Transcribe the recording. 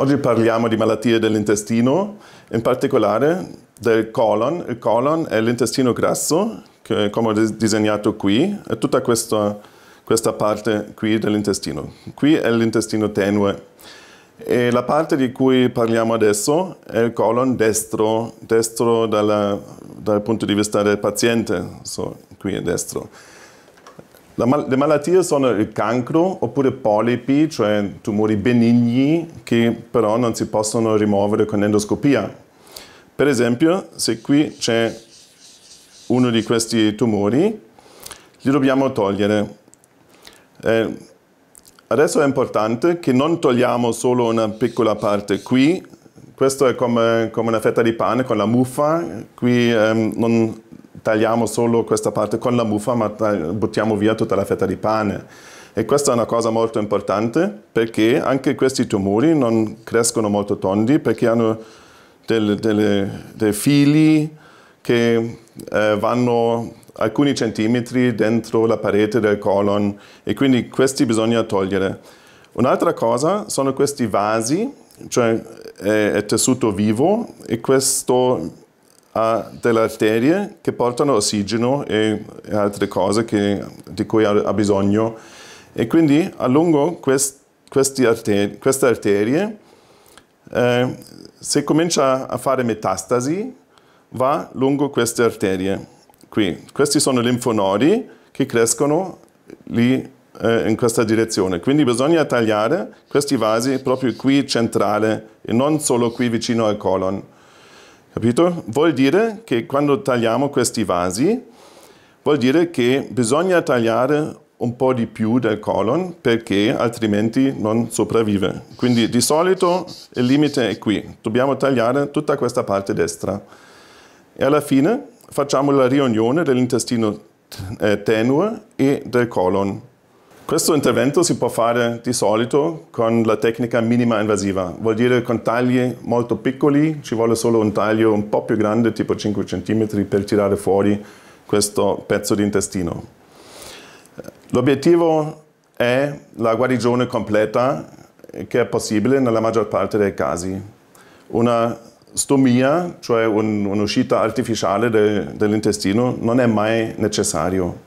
Oggi parliamo di malattie dell'intestino, in particolare del colon. Il colon è l'intestino grasso, che come ho disegnato qui, è tutta questa, questa parte qui dell'intestino. Qui è l'intestino tenue. E la parte di cui parliamo adesso è il colon destro, destro dalla, dal punto di vista del paziente, so, qui è destro. Mal le malattie sono il cancro oppure polipi, cioè tumori benigni che però non si possono rimuovere con endoscopia. Per esempio, se qui c'è uno di questi tumori, li dobbiamo togliere. Eh, adesso è importante che non togliamo solo una piccola parte qui, questo è come, come una fetta di pane con la muffa, qui ehm, non tagliamo solo questa parte con la muffa, ma buttiamo via tutta la fetta di pane. E questa è una cosa molto importante perché anche questi tumori non crescono molto tondi perché hanno delle, delle, dei fili che eh, vanno alcuni centimetri dentro la parete del colon e quindi questi bisogna togliere. Un'altra cosa sono questi vasi, cioè è, eh, è tessuto vivo e questo ha delle arterie che portano ossigeno e altre cose che, di cui ha, bisogno. E quindi lungo quest, arterie, queste arterie, eh, se comincia a fare metastasi, va lungo queste arterie qui. Questi sono linfonodi che crescono lì eh, in questa direzione. Quindi bisogna tagliare questi vasi proprio qui centrale e non solo qui vicino al colon. Capito? Vuol dire che quando tagliamo questi vasi, vuol dire che bisogna tagliare un po' di più del colon perché altrimenti non sopravvive. Quindi di solito il limite è qui, dobbiamo tagliare tutta questa parte destra. E alla fine facciamo la riunione dell'intestino eh, tenue e del colon. Questo intervento si può fare di solito con la tecnica minima invasiva, vuol dire con tagli molto piccoli, ci vuole solo un taglio un po' più grande, tipo 5 cm, per tirare fuori questo pezzo di intestino. L'obiettivo è la guarigione completa che è possibile nella maggior parte dei casi. Una stomia, cioè un'uscita artificiale dell'intestino, non è mai necessario.